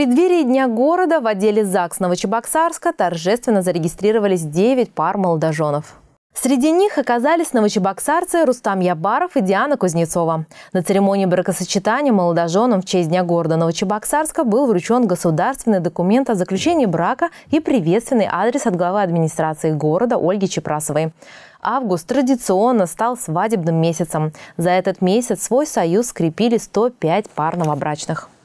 преддверии Дня города в отделе ЗАГС Новочебоксарска торжественно зарегистрировались 9 пар молодоженов. Среди них оказались новочебоксарцы Рустам Ябаров и Диана Кузнецова. На церемонии бракосочетания молодоженам в честь Дня города Новочебоксарска был вручен государственный документ о заключении брака и приветственный адрес от главы администрации города Ольги Чепрасовой. Август традиционно стал свадебным месяцем. За этот месяц свой союз скрепили 105 пар новобрачных.